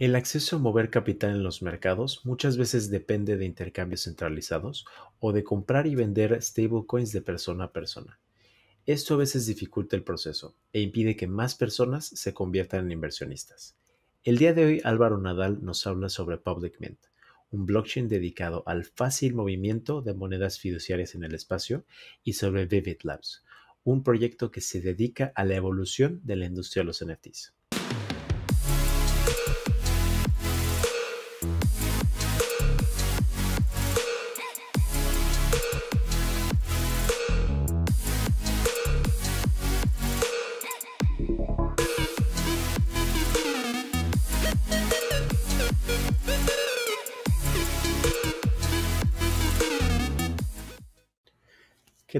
El acceso a mover capital en los mercados muchas veces depende de intercambios centralizados o de comprar y vender stablecoins de persona a persona. Esto a veces dificulta el proceso e impide que más personas se conviertan en inversionistas. El día de hoy Álvaro Nadal nos habla sobre Public Mint, un blockchain dedicado al fácil movimiento de monedas fiduciarias en el espacio y sobre Vivid Labs, un proyecto que se dedica a la evolución de la industria de los NFTs.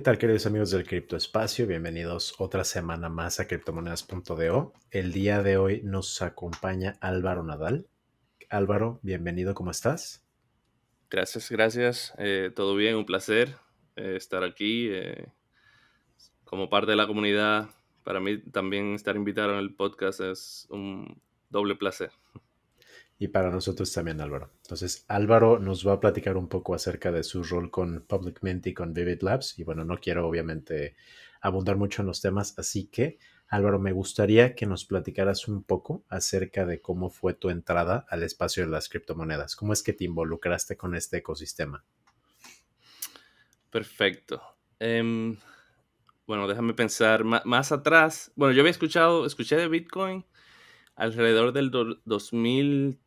tal queridos amigos del criptoespacio? Bienvenidos otra semana más a criptomonedas.do. El día de hoy nos acompaña Álvaro Nadal. Álvaro, bienvenido, ¿cómo estás? Gracias, gracias. Eh, todo bien, un placer eh, estar aquí. Eh, como parte de la comunidad, para mí también estar invitado en el podcast es un doble placer y para nosotros también Álvaro. Entonces Álvaro nos va a platicar un poco acerca de su rol con Public Mint y con Vivid Labs y bueno, no quiero obviamente abundar mucho en los temas, así que Álvaro, me gustaría que nos platicaras un poco acerca de cómo fue tu entrada al espacio de las criptomonedas, cómo es que te involucraste con este ecosistema. Perfecto. Em, bueno, déjame pensar más atrás. Bueno, yo había escuchado, escuché de Bitcoin alrededor del 2000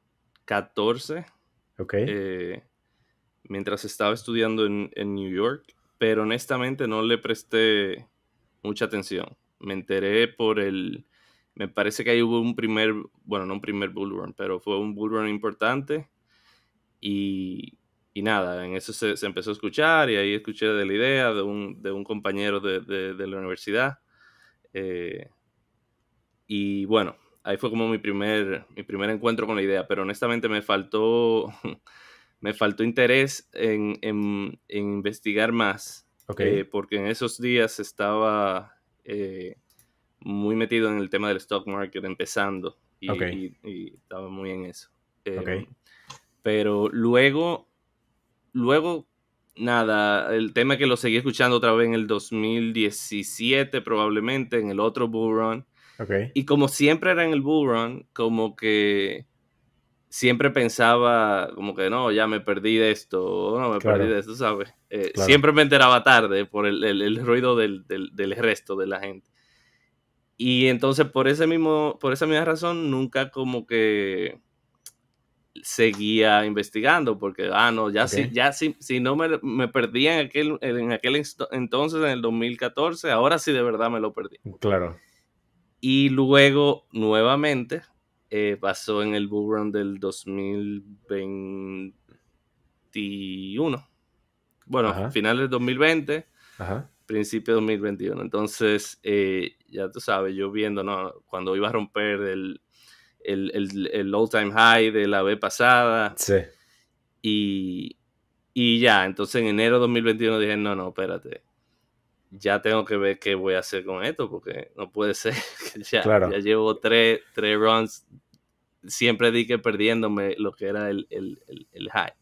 14. Eh, mientras estaba estudiando en, New York, pero honestamente no le presté mucha atención. Me enteré por el... Me parece que ahí hubo un primer, bueno, no un primer bull pero fue un bull importante. Y, nada, en eso se, empezó a escuchar y ahí escuché de la idea de un, compañero de, la universidad. Eh, y bueno, ahí fue como mi primer, mi primer encuentro con la idea, pero honestamente me faltó, me faltó interés en, investigar más, eh, porque en esos días estaba eh, muy metido en el tema del stock market, empezando, y, estaba muy en eso. Em, pero luego, luego, nada, el tema que lo seguí escuchando otra vez en el 2017 probablemente, en el otro bull run, y como siempre era en el bull run, como que siempre pensaba, como que no, ya me perdí de esto, no me perdí de esto, ¿sabes? Eh, siempre me enteraba tarde por el, el, ruido del, del, resto de la gente. Y entonces por, ese mismo, por esa misma razón nunca como que seguía investigando porque, ah, no, ya, si, ya si, si no me, me perdía en aquel, en aquel entonces, en el 2014, ahora sí de verdad me lo perdí. Claro. Y luego, nuevamente, eh, pasó en el bull run del 2021. Bueno, finales de 2020, principio de 2021. Entonces, eh, ya tú sabes, yo viendo, ¿no? Cuando iba a romper el, low all-time high de la vez pasada. Sí. Y, y ya, entonces en enero de 2021 dije, no, no, espérate ya tengo que ver qué voy a hacer con esto, porque no puede ser. ya, ya llevo tres, runs, siempre di que perdiéndome lo que era el, el, el, el, high.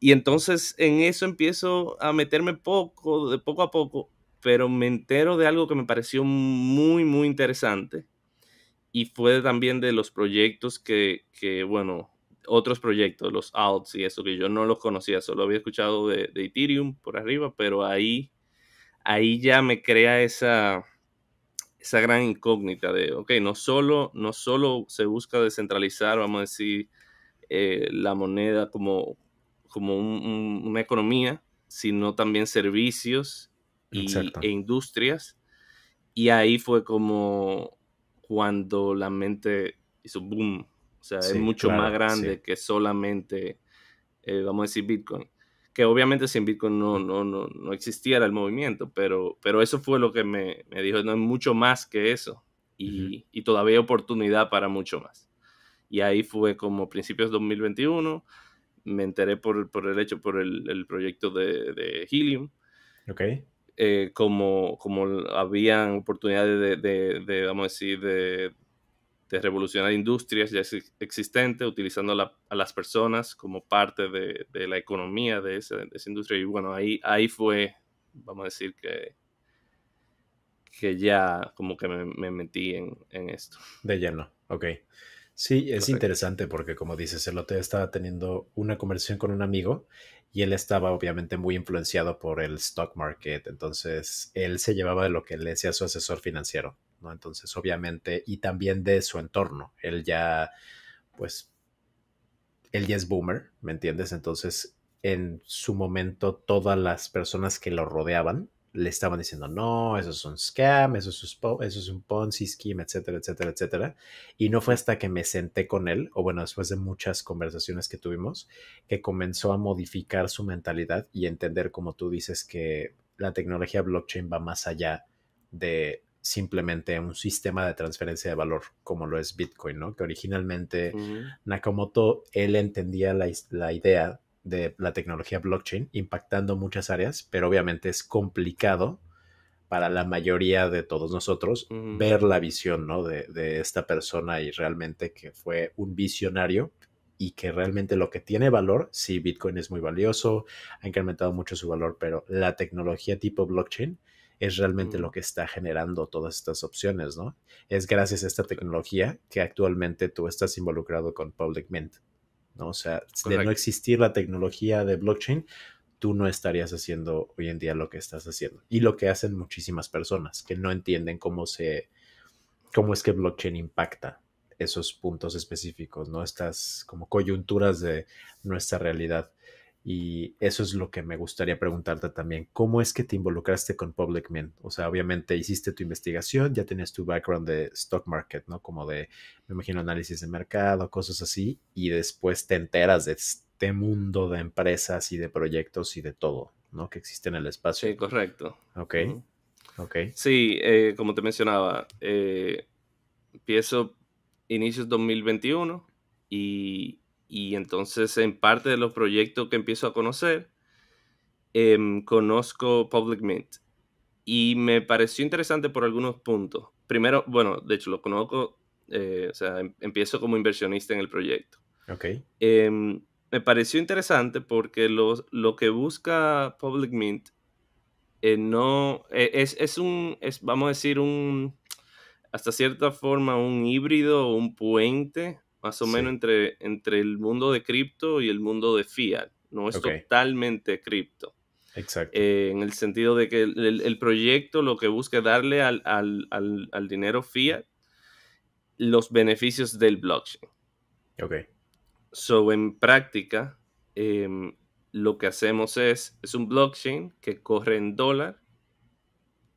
Y entonces en eso empiezo a meterme poco, de poco a poco, pero me entero de algo que me pareció muy, muy interesante. Y fue también de los proyectos que, que bueno, otros proyectos, los outs y eso, que yo no los conocía, solo había escuchado de, de Ethereum por arriba, pero ahí ahí ya me crea esa, esa gran incógnita de, ok, no solo, no solo se busca descentralizar, vamos a decir, eh, la moneda como, como una economía, sino también servicios e industrias. Y ahí fue como cuando la mente hizo boom. O sea, es mucho más grande que solamente, eh, vamos a decir, Bitcoin que obviamente sin Bitcoin no, no, no, existiera el movimiento, pero, pero eso fue lo que me, dijo, no es mucho más que eso y, todavía hay oportunidad para mucho más. Y ahí fue como principios de 2021, me enteré por, el hecho, por el, proyecto de, Helium. okay eh, como, como habían oportunidades de, de, de, vamos a decir, de de revolucionar industrias ya existentes, utilizando a las personas como parte de, la economía de esa, industria. Y bueno, ahí, ahí fue, vamos a decir que, que ya como que me, metí en, esto. De lleno, ok. Sí, es interesante porque como dices, el estaba teniendo una conversación con un amigo y él estaba obviamente muy influenciado por el stock market, entonces él se llevaba de lo que le decía su asesor financiero entonces, obviamente, y también de su entorno. Él ya, pues, él ya es boomer, ¿me entiendes? Entonces, en su momento, todas las personas que lo rodeaban le estaban diciendo, no, eso es un scam, eso es eso es un Ponzi scheme, etcétera, etcétera, etcétera. Y no fue hasta que me senté con él, o bueno, después de muchas conversaciones que tuvimos, que comenzó a modificar su mentalidad y entender, como tú dices, que la tecnología blockchain va más allá de simplemente un sistema de transferencia de valor, como lo es Bitcoin, ¿no? Que originalmente Nakamoto, él entendía la, idea de la tecnología blockchain impactando muchas áreas, pero obviamente es complicado para la mayoría de todos nosotros ver la visión ¿no? de, de, esta persona y realmente que fue un visionario y que realmente lo que tiene valor, si Bitcoin es muy valioso, ha incrementado mucho su valor, pero la tecnología tipo blockchain es realmente lo que está generando todas estas opciones, ¿no? Es gracias a esta tecnología que actualmente tú estás involucrado con Public Mint, ¿no? O sea, de no existir la tecnología de blockchain, tú no estarías haciendo hoy en día lo que estás haciendo y lo que hacen muchísimas personas que no entienden cómo se, cómo es que blockchain impacta esos puntos específicos, ¿no? Estas como coyunturas de nuestra realidad. Y eso es lo que me gustaría preguntarte también. ¿Cómo es que te involucraste con Public Mint? O sea, obviamente hiciste tu investigación, ya tenías tu background de stock market, ¿no? Como de, me imagino, análisis de mercado, cosas así, y después te enteras de este mundo de empresas y de proyectos y de todo, ¿no? Que existe en el espacio. Sí, correcto. Ok. Sí, eh, como te mencionaba, eh, empiezo inicios 2021 y y entonces en parte de los proyectos que empiezo a conocer, em, conozco Public Mint y me pareció interesante por algunos puntos. Primero, bueno, de hecho lo conozco, eh, o sea, em, empiezo como inversionista en el proyecto. Ok. Em, me pareció interesante porque lo, lo que busca Public Mint eh, no eh, es, un, es, vamos a decir, un, hasta cierta forma, un híbrido, un puente más o menos entre, entre el mundo de cripto y el mundo de fiat. No es totalmente cripto. Exacto. Eh, en el sentido de que el, proyecto lo que busca es darle al, dinero fiat los beneficios del blockchain. Ok. So, en práctica, em, lo que hacemos es, es un blockchain que corre en dólar,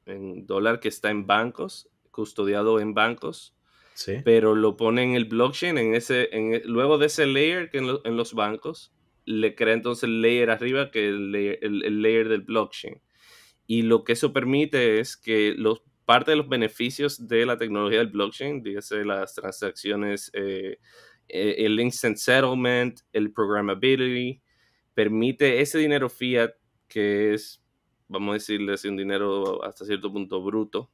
en dólar que está en bancos, custodiado en bancos, pero lo pone en el blockchain, en ese, e, luego de ese layer que en, los bancos, le crea entonces el layer arriba que el el, layer del blockchain. Y lo que eso permite es que los, parte de los beneficios de la tecnología del blockchain, dígase las transacciones, eh, eh, el instant settlement, el programmability, permite ese dinero fiat que es, vamos a decirle, un dinero hasta cierto punto bruto,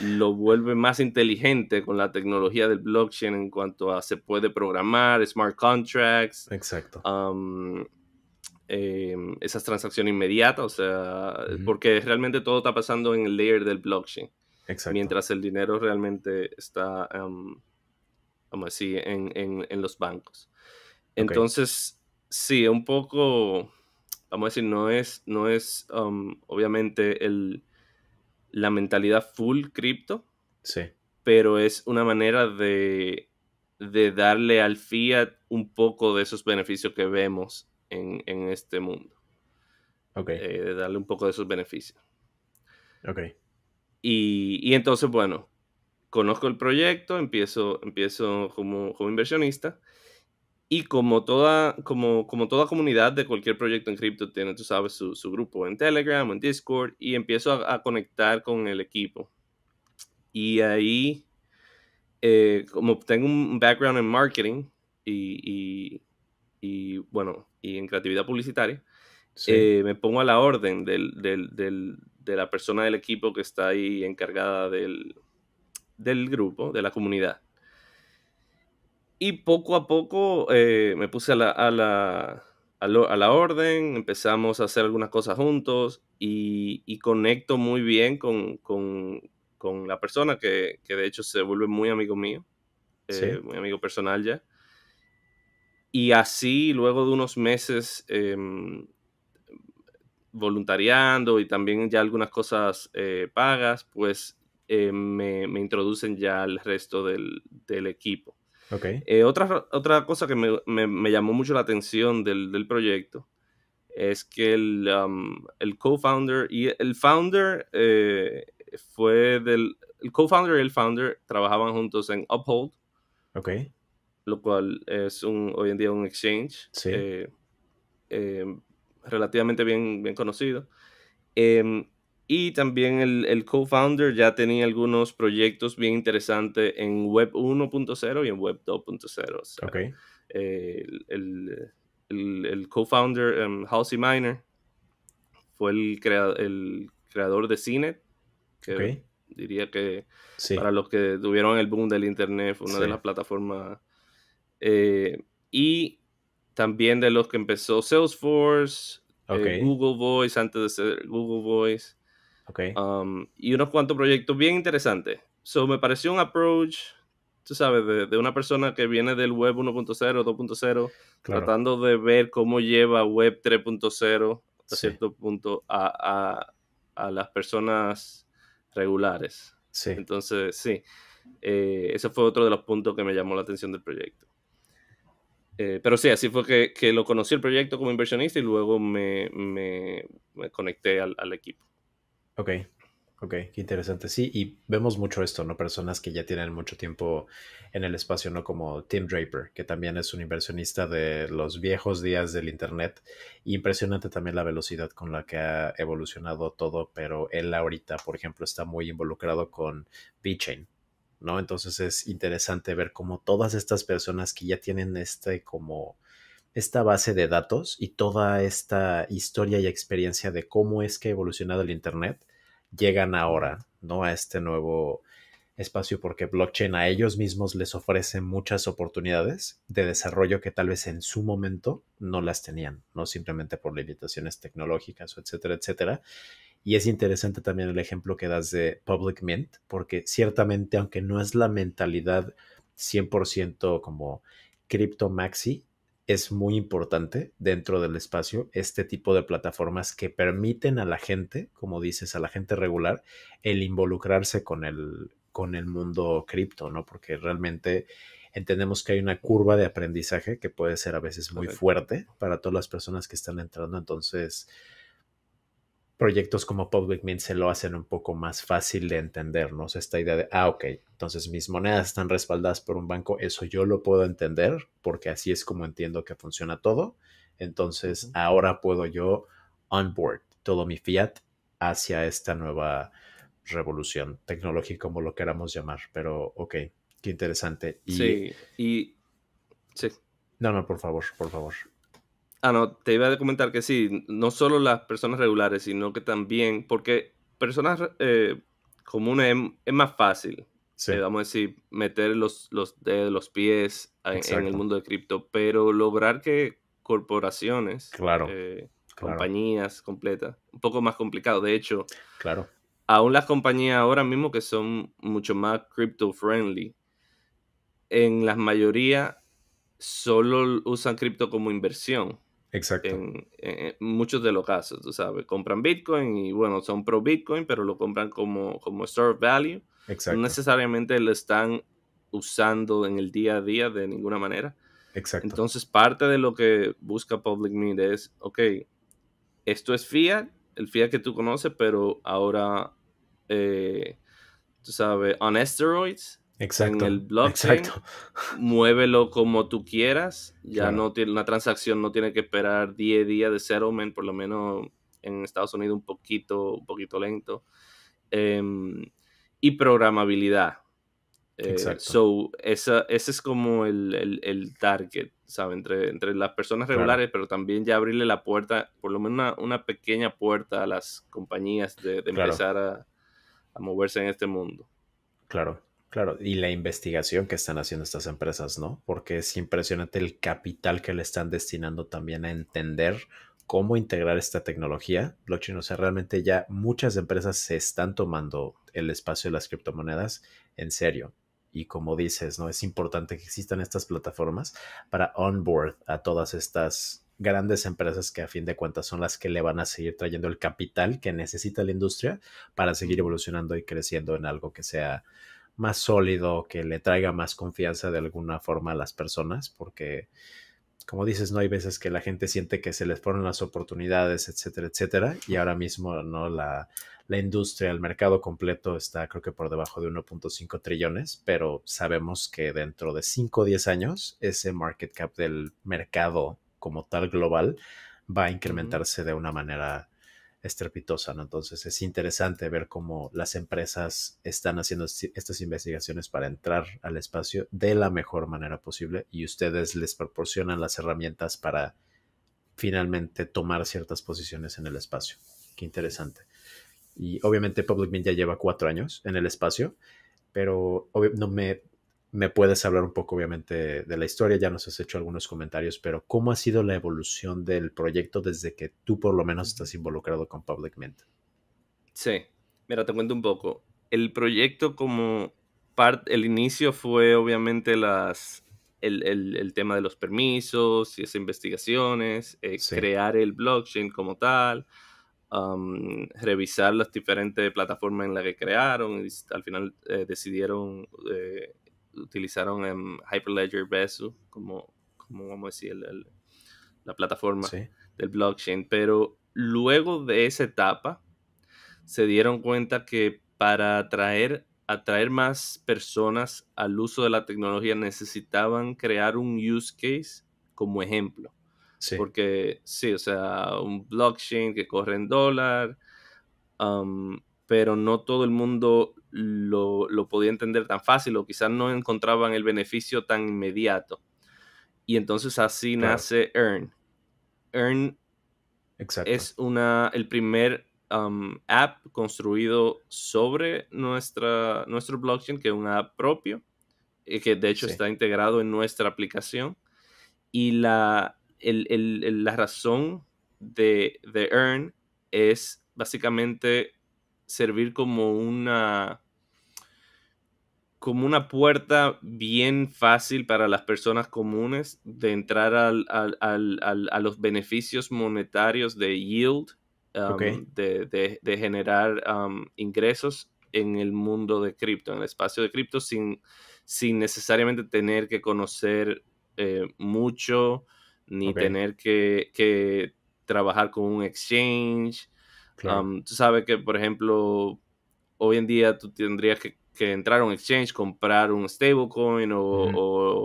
lo vuelve más inteligente con la tecnología del blockchain en cuanto a se puede programar, smart contracts. Exacto. Em, esas transacciones inmediatas, o sea, porque realmente todo está pasando en el layer del blockchain. Exacto. Mientras el dinero realmente está, vamos a así, en, los bancos. Entonces, sí, un poco, vamos a decir, no es, no es obviamente el la mentalidad full cripto. Sí. Pero es una manera de, darle al fiat un poco de esos beneficios que vemos en, este mundo. Eh, de darle un poco de esos beneficios. Ok. Y, entonces, bueno, conozco el proyecto, empiezo, empiezo como, como inversionista y como toda, como, como toda comunidad de cualquier proyecto en cripto tiene, tú sabes, su, grupo en Telegram, en Discord, y empiezo a, conectar con el equipo. Y ahí, eh, como tengo un background en marketing y, bueno, y en creatividad publicitaria, eh, me pongo a la orden del, del, de la persona del equipo que está ahí encargada del grupo, de la comunidad. Y poco a poco eh, me puse a la, a, la, orden, empezamos a hacer algunas cosas juntos y, conecto muy bien con, la persona que, de hecho se vuelve muy amigo mío, eh, muy amigo personal ya. Y así, luego de unos meses em, voluntariando y también ya algunas cosas eh, pagas, pues me, introducen ya al resto del equipo. Eh, otra, otra cosa que me, llamó mucho la atención del, del proyecto es que el, um, el co-founder y el founder eh, fue del... El co-founder y el founder trabajaban juntos en Uphold. Ok. Lo cual es un, hoy en día un exchange. Sí. Eh, relativamente bien, bien conocido. Em, y también el, el co-founder ya tenía algunos proyectos bien interesantes en Web 1.0 y en Web 2.0. Eh, el, el, co-founder em, Halsey Miner fue el, el creador de Cine, que diría que para los que tuvieron el boom del Internet fue una de las plataformas. Eh, y también de los que empezó Salesforce, eh, Google Voice, antes de ser Google Voice. Okay. Um, y unos cuantos proyectos bien interesantes. So, me pareció un approach, tú sabes, de, una persona que viene del web 1.0, 2.0, tratando de ver cómo lleva web 3.0 a cierto punto a, las personas regulares. Sí. Entonces, sí, eh, ese fue otro de los puntos que me llamó la atención del proyecto. Eh, pero sí, así fue que, lo conocí el proyecto como inversionista y luego me, me, conecté al equipo. Ok, ok, qué interesante. Sí, y vemos mucho esto, ¿no? Personas que ya tienen mucho tiempo en el espacio, ¿no? Como Tim Draper, que también es un inversionista de los viejos días del Internet. Impresionante también la velocidad con la que ha evolucionado todo, pero él ahorita, por ejemplo, está muy involucrado con VeChain, ¿no? Entonces es interesante ver cómo todas estas personas que ya tienen este como esta base de datos y toda esta historia y experiencia de cómo es que ha evolucionado el Internet llegan ahora, ¿no? A este nuevo espacio porque blockchain a ellos mismos les ofrece muchas oportunidades de desarrollo que tal vez en su momento no las tenían, no simplemente por limitaciones tecnológicas, etcétera, etcétera. Y es interesante también el ejemplo que das de Public Mint, porque ciertamente, aunque no es la mentalidad 100% como cripto maxi, es muy importante dentro del espacio este tipo de plataformas que permiten a la gente, como dices, a la gente regular, el involucrarse con el, con el mundo cripto, ¿no? Porque realmente entendemos que hay una curva de aprendizaje que puede ser a veces muy fuerte para todas las personas que están entrando, entonces proyectos como Public Mint se lo hacen un poco más fácil de entendernos esta idea de, ah, ok, entonces mis monedas están respaldadas por un banco, eso yo lo puedo entender porque así es como entiendo que funciona todo. Entonces ahora puedo yo onboard todo mi fiat hacia esta nueva revolución tecnológica, como lo queramos llamar. Pero, ok, qué interesante. sí, y... Sí. No, no, por favor, por favor. Ah, te iba a comentar que sí, no solo las personas regulares, sino que también, porque personas eh, comunes es, más fácil, eh, vamos a decir, meter los, los los pies en, el mundo de cripto, pero lograr que corporaciones, eh, compañías completas, un poco más complicado. De hecho, claro. aún las compañías ahora mismo que son mucho más crypto-friendly, en la mayoría solo usan cripto como inversión. Exacto. En, muchos de los casos, tú sabes, compran Bitcoin y bueno, son pro Bitcoin, pero lo compran como, como store value. Exacto. No necesariamente lo están usando en el día a día de ninguna manera. Exacto. Entonces, parte de lo que busca Public Mint es, ok, esto es fiat, el fiat que tú conoces, pero ahora, eh, tú sabes, on asteroids. Exacto. En el blockchain, muévelo como tú quieras. Ya no tiene una transacción, no tiene que esperar 10 días de settlement, por lo menos en Estados Unidos un poquito, un poquito lento. Em, y programabilidad. Eh, so, esa, ese es como el, target, ¿sabes? Entre, entre las personas regulares, pero también ya abrirle la puerta, por lo menos una, pequeña puerta a las compañías de, empezar a moverse en este mundo. Claro. Claro, y la investigación que están haciendo estas empresas, ¿no? Porque es impresionante el capital que le están destinando también a entender cómo integrar esta tecnología blockchain. O sea, realmente ya muchas empresas se están tomando el espacio de las criptomonedas en serio. Y como dices, ¿no? Es importante que existan estas plataformas para onboard a todas estas grandes empresas que a fin de cuentas son las que le van a seguir trayendo el capital que necesita la industria para seguir evolucionando y creciendo en algo que sea más sólido, que le traiga más confianza de alguna forma a las personas, porque como dices, no hay veces que la gente siente que se les ponen las oportunidades, etcétera, etcétera, y ahora mismo no la, la industria, el mercado completo está creo que por debajo de 1.5 trillones, pero sabemos que dentro de 5 o 10 años ese market cap del mercado como tal global va a incrementarse de una manera estrepitosa, ¿no? Entonces es interesante ver cómo las empresas están haciendo estas investigaciones para entrar al espacio de la mejor manera posible y ustedes les proporcionan las herramientas para finalmente tomar ciertas posiciones en el espacio. Qué interesante. Y obviamente Public ya lleva cuatro años en el espacio, pero no me me puedes hablar un poco, obviamente, de la historia. Ya nos has hecho algunos comentarios, pero ¿cómo ha sido la evolución del proyecto desde que tú, por lo menos, estás involucrado con Public Sí, mira, te cuento un poco. El proyecto, como parte, el inicio fue obviamente las. El, tema de los permisos y esas investigaciones, eh, crear el blockchain como tal, revisar las diferentes plataformas en las que crearon y al final eh, decidieron eh, utilizaron en Hyperledger Besu como, como vamos a decir, la plataforma del blockchain. Pero luego de esa etapa, se dieron cuenta que para atraer, atraer más personas al uso de la tecnología necesitaban crear un use case como ejemplo. Porque sí, o sea, un blockchain que corre en dólar. Um, pero no todo el mundo lo, podía entender tan fácil o quizás no encontraban el beneficio tan inmediato. Y entonces así nace Earn. Earn es una, el primer um, app construido sobre nuestra, nuestro blockchain, que es una app propio, y eh, que de hecho está integrado en nuestra aplicación. Y la, la razón de, de Earn es básicamente servir como una como una puerta bien fácil para las personas comunes de entrar al, al, a los beneficios monetarios de yield, um, de, generar um, ingresos en el mundo de cripto, en el espacio de cripto, sin, necesariamente tener que conocer eh, mucho, ni tener que, que, trabajar con un exchange, tú sabes que, por ejemplo, hoy en día tú tendrías que, entrar a un exchange, comprar un stablecoin o,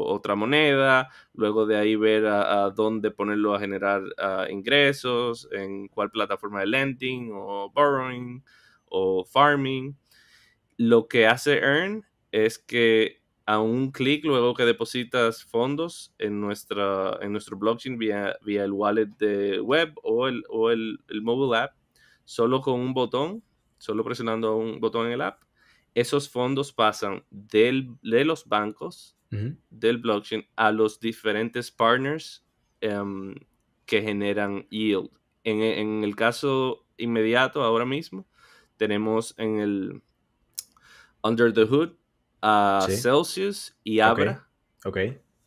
otra moneda, luego de ahí ver a, dónde ponerlo a generar ah, ingresos, en cuál plataforma de lending o borrowing o farming. Lo que hace Earn es que a un clic luego que depositas fondos en, nuestra, en nuestro blockchain vía, vía el wallet de web o el mobile app, solo con un botón, solo presionando un botón en el app, esos fondos pasan del, de los bancos, del blockchain, a los diferentes partners em, que generan yield. En, el caso inmediato, ahora mismo, tenemos en el Under the Hood a Celsius y Abra.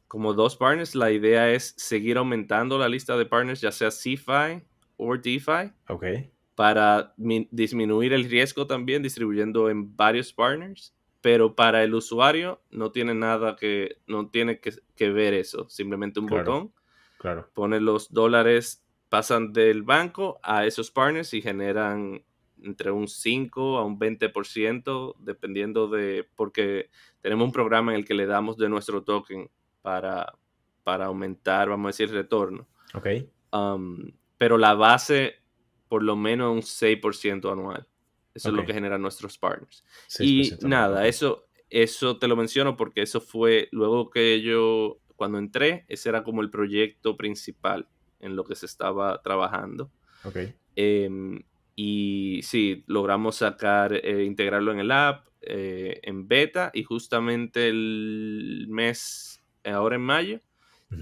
Como dos partners, la idea es seguir aumentando la lista de partners, ya sea CFI o DeFi. Okay para disminuir el riesgo también distribuyendo en varios partners, pero para el usuario no tiene nada que, no tiene que, ver eso, simplemente un botón, claro. pone los dólares, pasan del banco a esos partners y generan entre un 5 a un 20%, dependiendo de, porque tenemos un programa en el que le damos de nuestro token para, para aumentar, vamos a decir, el retorno. Ok. Um, pero la base por lo menos un 6% anual. Eso es lo que generan nuestros partners. Y nada, eso, eso te lo menciono porque eso fue luego que yo, cuando entré, ese era como el proyecto principal en lo que se estaba trabajando. Em, y sí, logramos sacar, eh, integrarlo en el app, eh, en beta, y justamente el mes, ahora en mayo,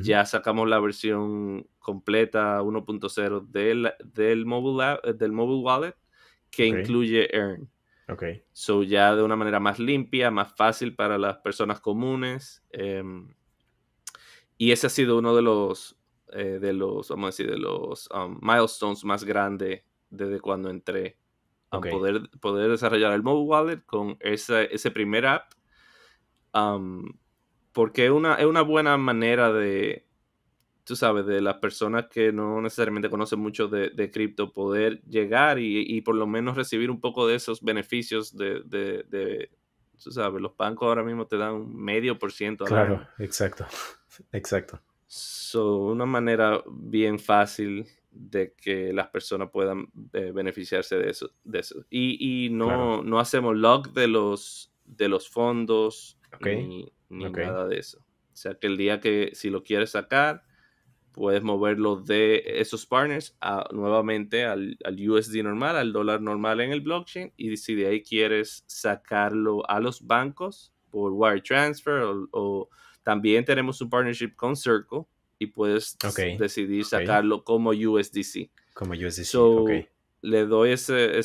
ya sacamos la versión completa 1.0 del, del, mobile, eh, del mobile wallet que incluye Earn. Ok. So ya de una manera más limpia, más fácil para las personas comunes. Em, y ese ha sido uno de los, eh, de los vamos a decir, de los um, milestones más grandes desde cuando entré. a poder, poder desarrollar el mobile wallet con ese primer app. Um, porque es una, es una buena manera de, tú sabes, de las personas que no necesariamente conocen mucho de, cripto, poder llegar y, por lo menos recibir un poco de esos beneficios de, tú sabes, los bancos ahora mismo te dan un medio por ciento. Claro, exacto, exacto. So, una manera bien fácil de que las personas puedan eh, beneficiarse de eso. De eso. Y, y no, no hacemos log de los, de los fondos. Okay ni nada de eso. O sea que el día que si lo quieres sacar, puedes moverlo de esos partners a, nuevamente al, USD normal, al dólar normal en el blockchain. Y si de ahí quieres sacarlo a los bancos por wire transfer o, también tenemos un partnership con Circle y puedes decidir sacarlo como USDC. Como USDC. Le doy ese,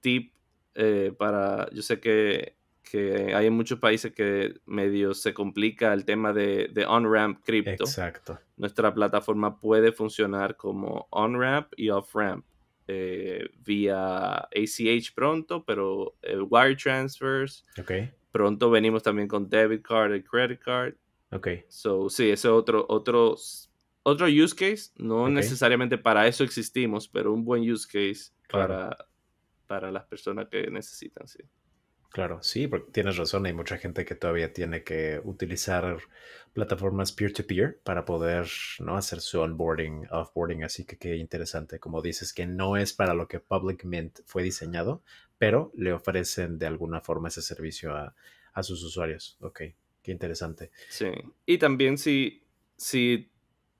tip eh, para, yo sé que que hay en muchos países que medio se complica el tema de, de on-ramp cripto. Exacto. Nuestra plataforma puede funcionar como on-ramp y off-ramp eh, vía ACH pronto, pero eh, wire transfers. ok Pronto venimos también con debit card y credit card. Ok. So, sí, ese es otro, otro, otro use case. No necesariamente para eso existimos, pero un buen use case para, para las personas que necesitan, sí. Claro, sí, porque tienes razón. Hay mucha gente que todavía tiene que utilizar plataformas peer-to-peer para poder ¿no? hacer su onboarding, offboarding. Así que qué interesante. Como dices, que no es para lo que Public Mint fue diseñado, pero le ofrecen de alguna forma ese servicio a, sus usuarios. Ok, qué interesante. Sí, y también si, si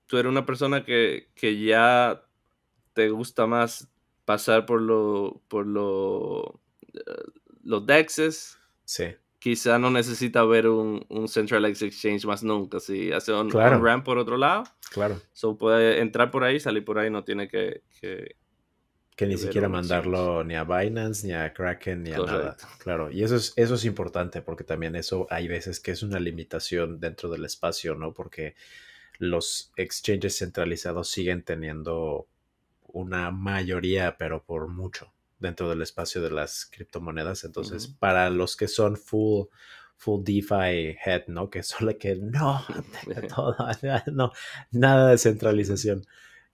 tú eres una persona que, que ya te gusta más pasar por lo. Por lo eh, los DEXs. Sí. Quizá no necesita ver un, un Centralized Exchange más nunca. Si hace un, RAM por otro lado, claro. So puede entrar por ahí, salir por ahí, no tiene que. Que, ni siquiera mandarlo ni a Binance, ni a Kraken, ni a nada. Claro. Y eso es, eso es importante, porque también eso hay veces que es una limitación dentro del espacio, ¿no? Porque los exchanges centralizados siguen teniendo una mayoría, pero por mucho dentro del espacio de las criptomonedas. Entonces, para los que son full full DeFi head, ¿no? Que solo que no, no, nada de centralización.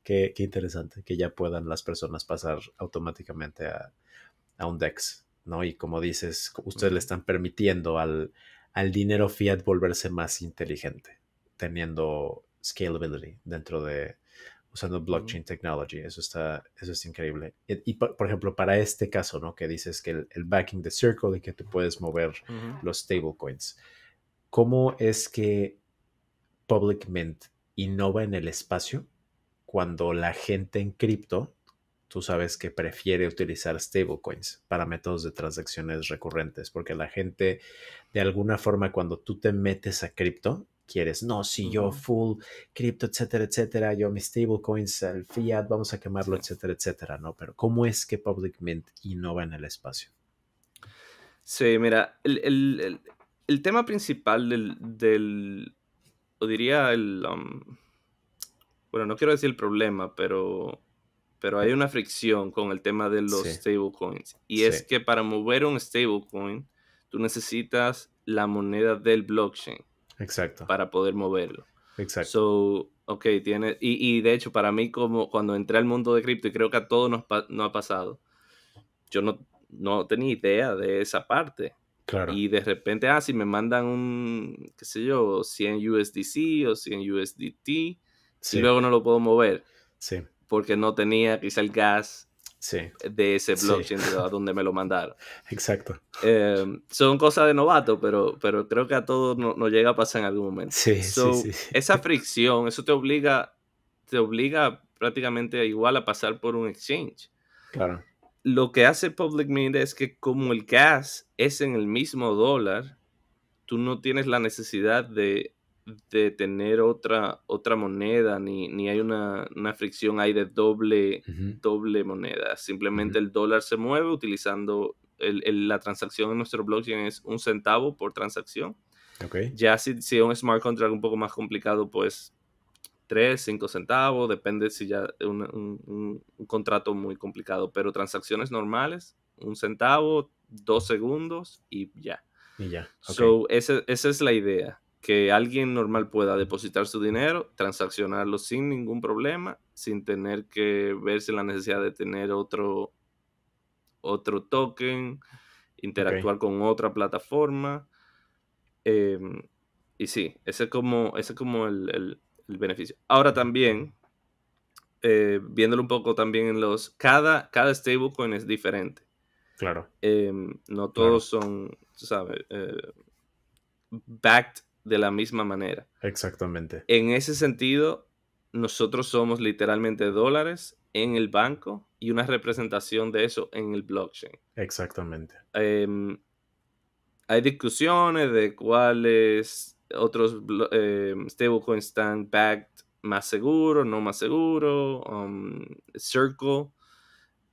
Qué, interesante que ya puedan las personas pasar automáticamente a, un DEX, ¿no? Y como dices, ustedes le están permitiendo al, al dinero fiat volverse más inteligente, teniendo scalability dentro de, usando blockchain technology. Eso está, eso increíble. Y, por, ejemplo, para este caso, ¿no? Que dices que el, backing de Circle y que tú puedes mover los stablecoins. ¿Cómo es que Public Mint innova en el espacio cuando la gente en cripto, tú sabes que prefiere utilizar stablecoins para métodos de transacciones recurrentes? Porque la gente, de alguna forma, cuando tú te metes a cripto, quieres. No, si yo full cripto, etcétera, etcétera, yo mis stablecoins, el fiat, vamos a quemarlo, etcétera, etcétera, ¿no? Pero ¿cómo es que Public Mint innova en el espacio? Sí, mira, el, tema principal del, o diría el, um, bueno, no quiero decir el problema, pero pero hay una fricción con el tema de los stable stablecoins. Y es que para mover un stable coin tú necesitas la moneda del blockchain. Exacto. Para poder moverlo. Exacto. So, ok, tiene, y, de hecho, para mí, como cuando entré al mundo de cripto, y creo que a todos nos, no ha pasado, yo no, no tenía idea de esa parte. Claro. Y de repente, ah, si me mandan un, qué sé yo, 100 USDC o 100 USDT, y luego no lo puedo mover. Sí. Porque no tenía quizá el gas de ese blockchain a donde me lo mandaron. Exacto. Em, son cosas de novato, pero, pero creo que a todos nos llega a pasar en algún momento. sí, sí, Esa fricción, eso te obliga, te obliga prácticamente igual a pasar por un exchange. Claro. Lo que hace Public Mint es que como el gas es en el mismo dólar, tú no tienes la necesidad de de tener otra, otra moneda, ni, ni hay una, una, fricción ahí de doble, doble moneda. Simplemente el dólar se mueve utilizando el, la transacción en nuestro blockchain es un centavo por transacción. Ya si, si un smart contract un poco más complicado, pues tres, cinco centavos, depende si ya un, un, un contrato muy complicado, pero transacciones normales, un centavo, dos segundos y ya. Y ya. So, esa, esa es la idea que alguien normal pueda depositar su dinero, transaccionarlo sin ningún problema, sin tener que verse la necesidad de tener otro, otro token, interactuar con otra plataforma. Em, y sí, ese es como, ese es como el, beneficio. Ahora también, eh, viéndolo un poco también en los... Cada, cada stablecoin es diferente. Claro. Em, no todos son, tú sabes, eh, backed de la misma manera. Exactamente. En ese sentido, nosotros somos literalmente dólares en el banco y una representación de eso en el blockchain. Exactamente. Em, hay discusiones de cuáles otros eh, stablecoins están backed más seguro, no más seguro. Um, Circle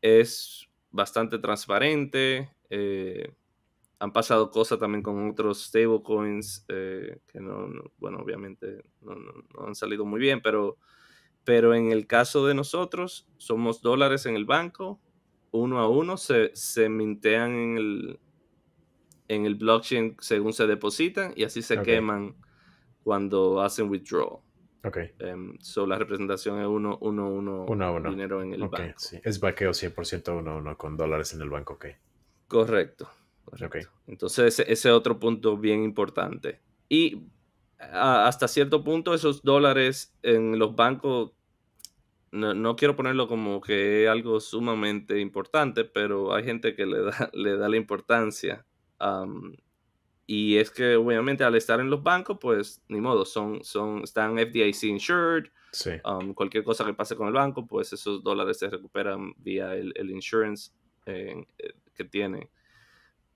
es bastante transparente. Eh, han pasado cosas también con otros stablecoins eh, que no, bueno, obviamente no, han salido muy bien, pero, pero en el caso de nosotros, somos dólares en el banco, uno a uno, se, se mintean en el, en el blockchain según se depositan y así se queman cuando hacen withdrawal. Ok. Um, so la representación es uno. Uno 1 dinero en el okay, banco. Sí. Es vaqueo 100% uno, uno con dólares en el banco, ok. Correcto. Entonces, ese es otro punto bien importante. Y hasta cierto punto, esos dólares en los bancos, no, quiero ponerlo como que algo sumamente importante, pero hay gente que le da, le da la importancia. y es que obviamente al estar en los bancos, pues ni modo, son, son, están FDIC insured. cualquier cosa que pase con el banco, pues esos dólares se recuperan vía el, insurance eh, que tienen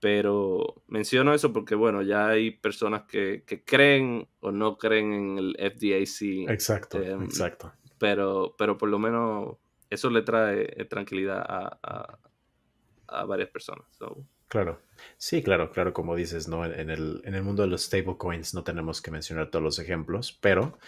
pero menciono eso porque, bueno, ya hay personas que, creen o no creen en el FDIC. Exacto, eh, exacto. Pero, pero por lo menos eso le trae eh, tranquilidad a, varias personas. Claro. Sí, claro, claro, como dices, ¿no? En el, en el mundo de los stablecoins no tenemos que mencionar todos los ejemplos, pero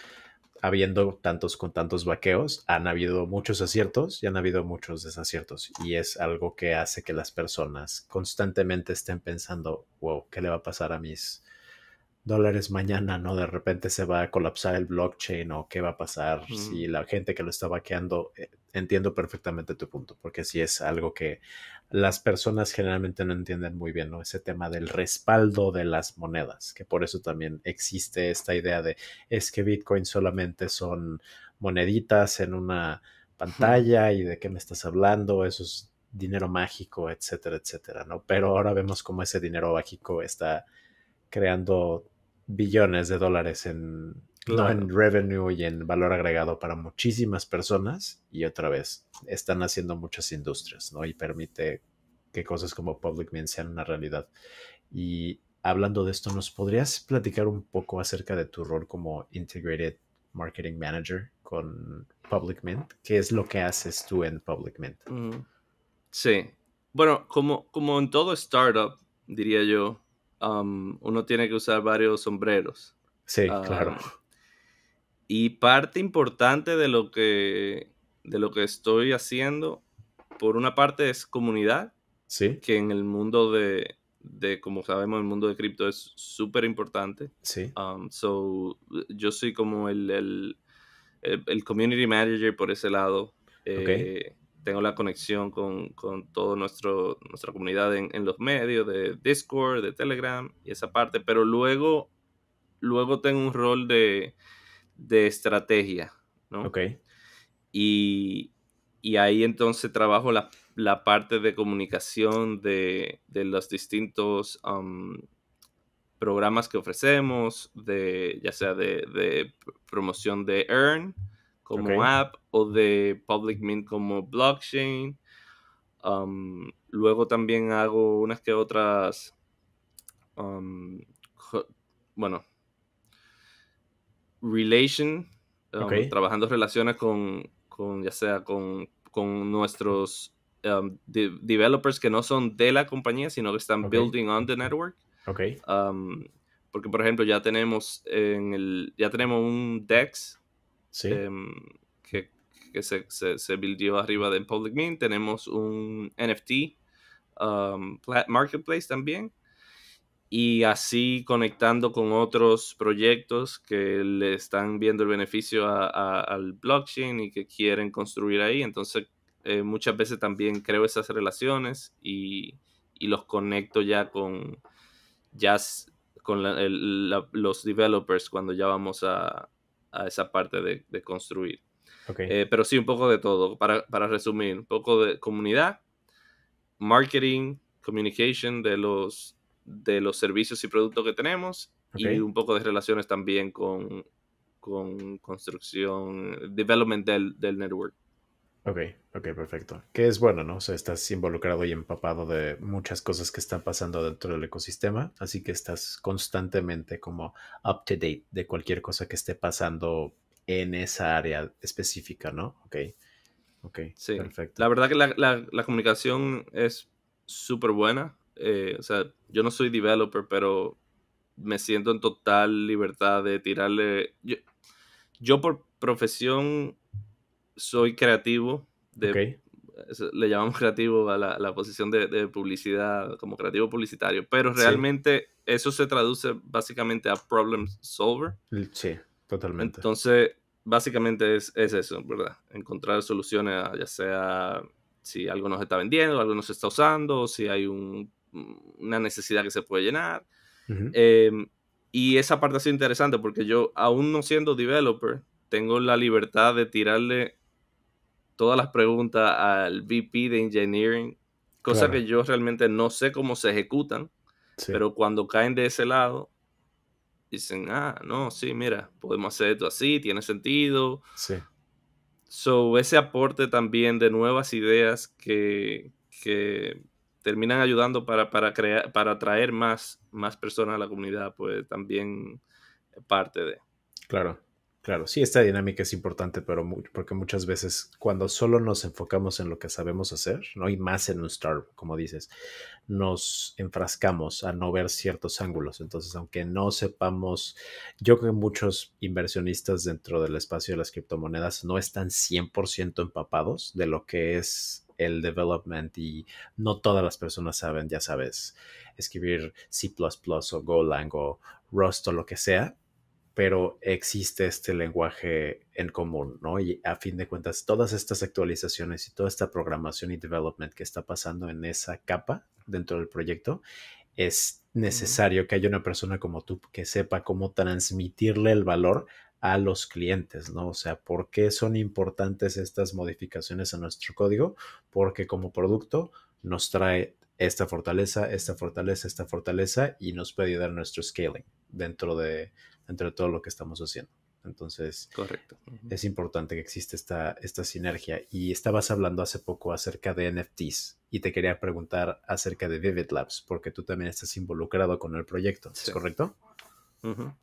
habiendo tantos con tantos vaqueos, han habido muchos aciertos y han habido muchos desaciertos. Y es algo que hace que las personas constantemente estén pensando, wow, ¿qué le va a pasar a mis dólares mañana? ¿No? De repente se va a colapsar el blockchain o qué va a pasar si la gente que lo está vaqueando eh, entiendo perfectamente tu punto, porque si es algo que las personas generalmente no entienden muy bien, ¿no? Ese tema del respaldo de las monedas, que por eso también existe esta idea de es que Bitcoin solamente son moneditas en una pantalla y de qué me estás hablando, eso es dinero mágico, etcétera, etcétera, ¿no? Pero ahora vemos cómo ese dinero mágico está creando billones de dólares en, ¿no? en revenue y en valor agregado para muchísimas personas y otra vez están haciendo muchas industrias, ¿no? Y permite que cosas como Public Mint sean una realidad. Y hablando de esto, ¿nos podrías platicar un poco acerca de tu rol como Integrated Marketing Manager con Public Mint? ¿Qué es lo que haces tú en Public Mint? Sí. Bueno, como, como en todo startup, diría yo, um, uno tiene que usar varios sombreros. Sí, ah, claro. Y parte importante de lo que, de lo que estoy haciendo, por una parte es comunidad, ¿Sí? que en el mundo de, como sabemos, el mundo de cripto es súper importante. Sí. Um, so, yo soy como el, community manager por ese lado. Eh, tengo la conexión con, toda nuestra comunidad en, en, los medios de Discord, de Telegram y esa parte. Pero luego, luego tengo un rol de, de estrategia, ¿no? Ok. Y, y ahí entonces trabajo la, parte de comunicación de, de los distintos um, programas que ofrecemos, de, ya sea de, de promoción de Earn como app o de Public Mint como blockchain. Um, luego también hago unas que otras, um, bueno, relation, um, trabajando relaciones con, con, ya sea con, con nuestros um, developers que no son de la compañía, sino que están building on the network. Um, porque, por ejemplo, ya tenemos en el, ya tenemos un DEX em, que, se, se, se buildió arriba de Public Mint. Tenemos un NFT Marketplace también y así conectando con otros proyectos que le están viendo el beneficio al blockchain y que quieren construir ahí. Entonces, eh, muchas veces también creo esas relaciones y, los conecto ya con, ya con los developers cuando ya vamos a, esa parte de, construir. Eh, pero sí, un poco de todo, para, para resumir, un poco de comunidad, marketing, communication de los de los servicios y productos que tenemos y un poco de relaciones también con, con construcción, development del, del network. Ok, ok, perfecto. Que es bueno, ¿no? O sea, estás involucrado y empapado de muchas cosas que están pasando dentro del ecosistema, así que estás constantemente como up to date de cualquier cosa que esté pasando en esa área específica, ¿no? Ok, ok, sí. perfecto. La verdad que la, la comunicación es súper buena. Eh, o sea, yo no soy developer, pero me siento en total libertad de tirarle. Yo, por profesión soy creativo, le llamamos creativo a la, posición de, publicidad, como creativo publicitario, pero realmente eso se traduce básicamente a problem solver. Sí, totalmente. Entonces, básicamente es, eso, ¿verdad? Encontrar soluciones, ya sea si algo nos está vendiendo, algo nos está usando, si hay un una necesidad que se puede llenar. Em, y esa parte es interesante porque yo, aún no siendo developer, tengo la libertad de tirarle todas las preguntas al VP de Engineering, cosa que yo realmente no sé cómo se ejecutan, pero cuando caen de ese lado, dicen, ah, no, sí, mira, podemos hacer esto así, tiene sentido. Sí. So, ese aporte también de nuevas ideas que, que terminan ayudando para, crear, para atraer más, más personas a la comunidad, pues también parte de. Claro, claro. Sí, esta dinámica es importante, pero porque muchas veces cuando solo nos enfocamos en lo que sabemos hacer, ¿no? Y más en un startup, como dices, nos enfrascamos a no ver ciertos ángulos. Entonces, aunque no sepamos, yo creo que muchos inversionistas dentro del espacio de las criptomonedas no están 100% empapados de lo que es el development y no todas las personas saben, ya sabes, escribir C ⁇ o Golang o Rust o lo que sea, pero existe este lenguaje en común, ¿no? Y a fin de cuentas, todas estas actualizaciones y toda esta programación y development que está pasando en esa capa dentro del proyecto, es necesario que haya una persona como tú que sepa cómo transmitirle el valor a los clientes, ¿no? O sea, ¿por qué son importantes estas modificaciones a nuestro código? Porque como producto nos trae esta fortaleza, esta fortaleza, esta fortaleza y nos puede ayudar nuestro scaling dentro de, todo lo que estamos haciendo. Entonces, correcto. Es importante que exista esta, esta sinergia. Y estabas hablando hace poco acerca de NFTs y te quería preguntar acerca de Vivid Labs, porque tú también estás involucrado con el proyecto, ¿es correcto?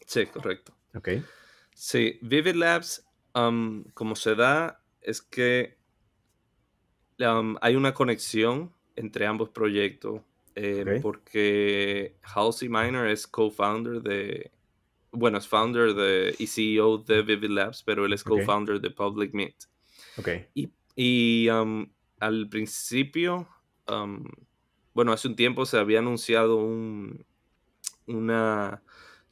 Sí, correcto. Ok. Sí, Vivid Labs, como se da, es que hay una conexión entre ambos proyectos, eh, porque Halsey Miner es co-founder de, bueno, es founder de, y CEO de Vivid Labs, pero él es co-founder de Public Meet. Okay. Y, al principio, bueno, hace un tiempo se había anunciado un, una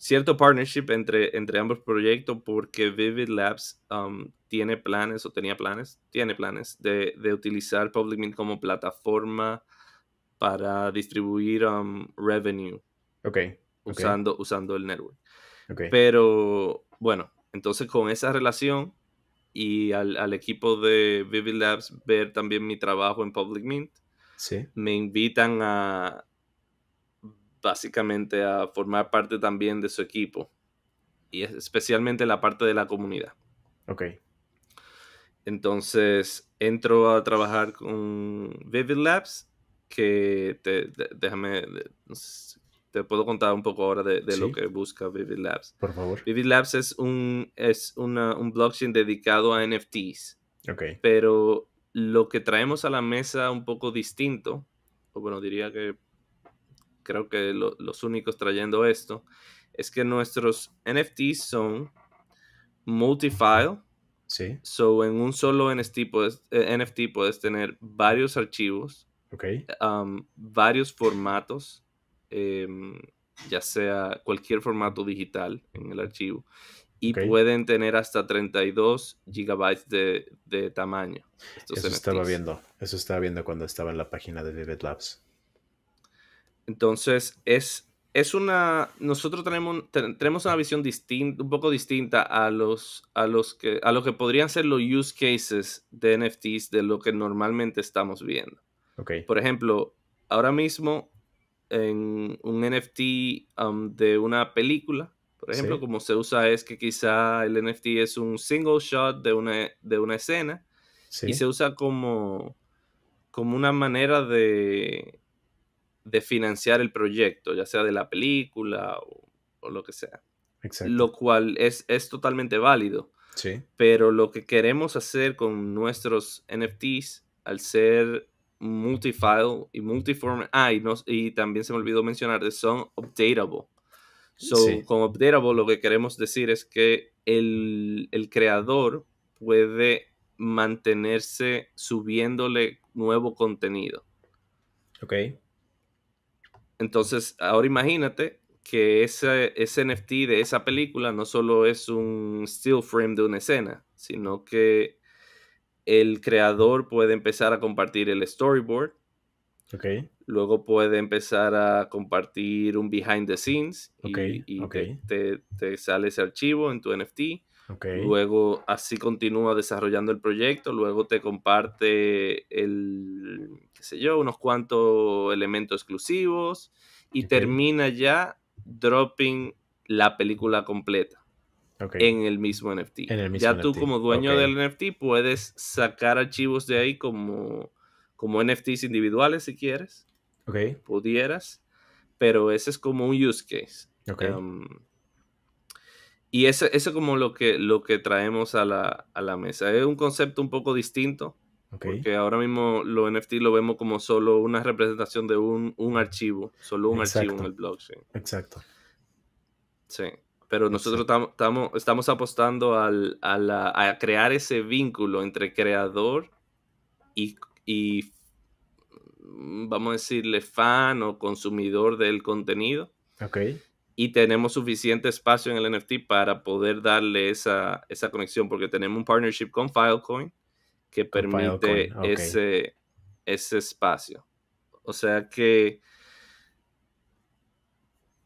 cierto partnership entre, entre ambos proyectos porque Vivid Labs um, tiene planes o tenía planes, tiene planes de, de utilizar Mint como plataforma para distribuir um, revenue. Okay. Usando, usando el network. Okay. Pero bueno, entonces con esa relación y al, al, equipo de Vivid Labs ver también mi trabajo en Public Mint, sí. me invitan a, básicamente a formar parte también de su equipo y especialmente la parte de la comunidad. Ok. Entonces entro a trabajar con Vivid Labs, que te, déjame, te puedo contar un poco ahora de, lo que busca Vivid Labs. Por favor. Vivid Labs es un, es un blockchain dedicado a NFTs. Ok. Pero lo que traemos a la mesa un poco distinto, o bueno, diría que creo que los únicos trayendo esto, es que nuestros NFTs son multifile. Sí. So, en un solo NFT puedes, eh, NFT puedes tener varios archivos. Okay. Um, varios formatos. Em, ya sea cualquier formato digital en el archivo. Y pueden tener hasta 32 gigabytes de, tamaño. Eso estaba viendo. Eso estaba viendo cuando estaba en la página de Vivid Labs. Entonces, es, es una. Nosotros tenemos, tenemos una visión distinta, un poco distinta a los, a los que a lo que podrían ser los use cases de NFTs de lo que normalmente estamos viendo. Okay. Por ejemplo, ahora mismo en un NFT um, de una película, por ejemplo, como se usa es que quizá el NFT es un single shot de una, de una escena y se usa como, como una manera de, de financiar el proyecto, ya sea de la película o, lo que sea. Exacto. Lo cual es, es totalmente válido. Sí. Pero lo que queremos hacer con nuestros NFTs, al ser multifile y multiform, ah, y, y también se me olvidó mencionar, son updatable. So, con updatable lo que queremos decir es que el, el creador puede mantenerse subiéndole nuevo contenido. Ok. Entonces, ahora imagínate que ese, NFT de esa película no solo es un still frame de una escena, sino que el creador puede empezar a compartir el storyboard. Okay. Luego puede empezar a compartir un behind the scenes. te, sale ese archivo en tu NFT. Luego así continúa desarrollando el proyecto, luego te comparte el, qué sé yo, unos cuantos elementos exclusivos y termina ya dropping la película completa en el mismo NFT. ya tú como dueño del NFT puedes sacar archivos de ahí como, como NFTs individuales si quieres, pudieras, pero ese es como un use case. Em, y eso es como lo que, lo que traemos a la, a la, mesa. Es un concepto un poco distinto, porque ahora mismo lo NFT lo vemos como solo una representación de un, archivo, solo un archivo en el blockchain. Exacto. Sí, pero nosotros estamos apostando a, crear ese vínculo entre creador y, mm, vamos a decirle, fan o consumidor del contenido. Okay y tenemos suficiente espacio en el NFT para poder darle esa, conexión, porque tenemos un partnership con Filecoin que permite Ese, ese espacio. O sea que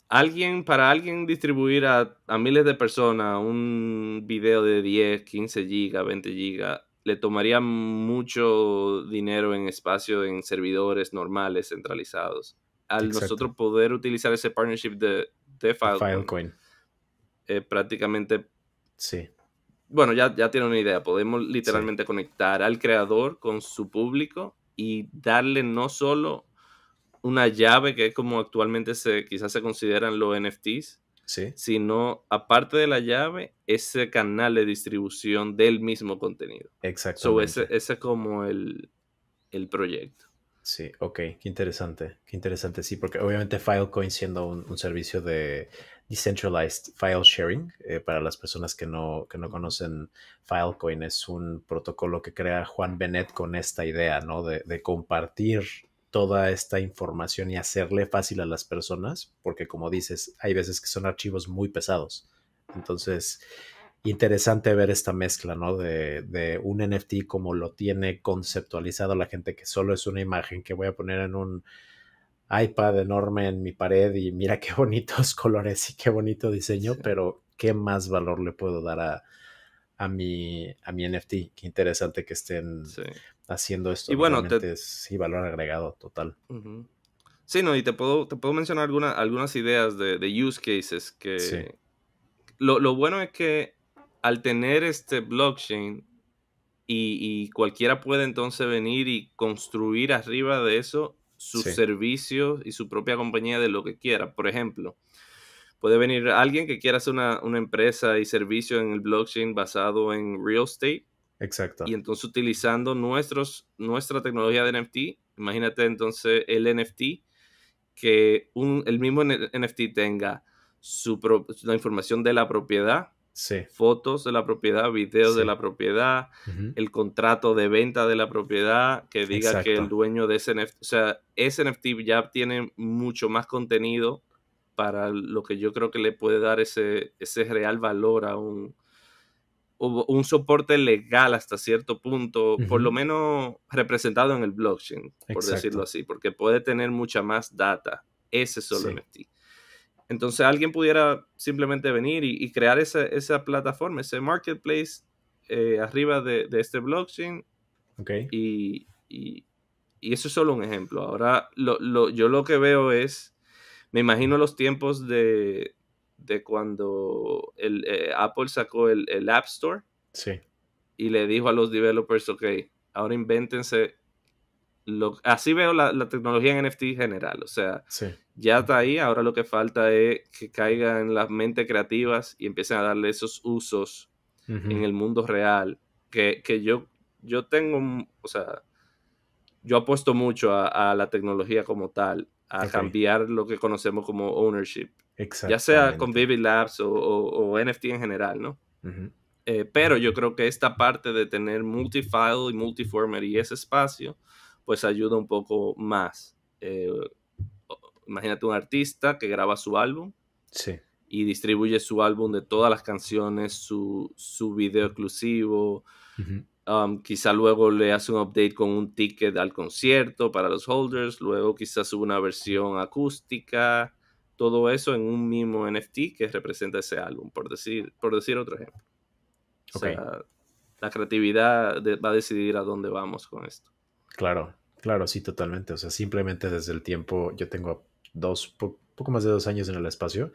alguien, para alguien distribuir a, miles de personas un video de 10, 15 gigas, 20 gigas, le tomaría mucho dinero en espacio en servidores normales, centralizados. Al nosotros poder utilizar ese partnership de, este Filecoin, eh, prácticamente... Sí. Bueno, ya, ya tiene una idea. Podemos literalmente conectar al creador con su público y darle no solo una llave que es como actualmente se, quizás se consideran los NFTs, sí. sino aparte de la llave, ese canal de distribución del mismo contenido. Exacto. ese, es como el, el proyecto. Sí, ok, qué interesante, qué interesante, sí, porque obviamente Filecoin siendo un, servicio de decentralized file sharing, eh, para las personas que no, que no conocen Filecoin, es un protocolo que crea Juan Benet con esta idea, ¿no? De, de compartir toda esta información y hacerle fácil a las personas, porque como dices, hay veces que son archivos muy pesados. Entonces, interesante ver esta mezcla, ¿no? De, un NFT como lo tiene conceptualizado la gente, que solo es una imagen que voy a poner en un iPad enorme en mi pared y mira qué bonitos colores y qué bonito diseño, pero ¿qué más valor le puedo dar a, a, mi, a mi NFT? Qué interesante que estén haciendo esto. Y bueno, sí, valor agregado total. Sí, no, y te puedo, te puedo mencionar algunas ideas de, use cases que... Lo, lo bueno es que al tener este blockchain y, cualquiera puede entonces venir y construir arriba de eso sus servicio servicios y su propia compañía de lo que quiera. Por ejemplo, puede venir alguien que quiera hacer una, empresa y servicio en el blockchain basado en real estate. Exacto. Y entonces utilizando nuestros, nuestra tecnología de NFT, imagínate entonces el NFT, que el mismo NFT tenga su la información de la propiedad, Fotos de la propiedad, videos de la propiedad, el contrato de venta de la propiedad que diga que el dueño de ese NFT, o sea, ese NFT ya tiene mucho más contenido para lo que yo creo que le puede dar ese, ese real valor a un, soporte legal hasta cierto punto, por lo menos representado en el blockchain, por decirlo así, porque puede tener mucha más data. Ese solo NFT. Entonces alguien pudiera simplemente venir y, crear esa, plataforma, ese marketplace eh, arriba de, este blockchain. Okay. Y, eso es solo un ejemplo. Ahora yo lo que veo es, me imagino los tiempos de, cuando el, eh, Apple sacó el, el App Store. Sí. Y le dijo a los developers, ok, ahora invéntense lo, así veo la, la, tecnología en NFT general. O sea, ya está ahí. Ahora lo que falta es que caigan en las mentes creativas y empiecen a darle esos usos en el mundo real. Que, que, yo, yo tengo, mm, o sea, yo apuesto mucho a, la tecnología como tal, a cambiar lo que conocemos como ownership. Ya sea con Vivid Labs o, NFT en general, ¿no? Eh, pero yo creo que esta parte de tener multifile y multiformer y ese espacio pues ayuda un poco más. Eh, imagínate un artista que graba su álbum y distribuye su álbum de todas las canciones, su, video exclusivo. Um, quizá luego le hace un update con un ticket al concierto para los holders. Luego quizás sube una versión acústica. Todo eso en un mismo NFT que representa ese álbum, por decir, por decir otro ejemplo. O sea, la creatividad va a decidir a dónde vamos con esto. Claro, claro, sí, totalmente. O sea, simplemente desde el tiempo, yo tengo dos, poco más de dos años en el espacio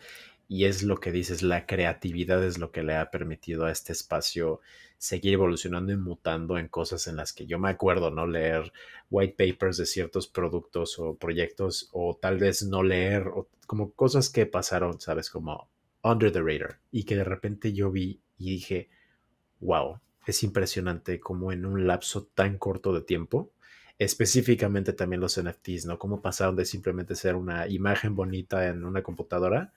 y es lo que dices, la creatividad es lo que le ha permitido a este espacio seguir evolucionando y mutando en cosas en las que yo me acuerdo, ¿no? Leer white papers de ciertos productos o proyectos o tal vez no leer, como cosas que pasaron, ¿sabes? Como under the radar y que de repente yo vi y dije, wow, es impresionante como en un lapso tan corto de tiempo específicamente también los NFTs, ¿no? Cómo pasaron de simplemente ser una imagen bonita en una computadora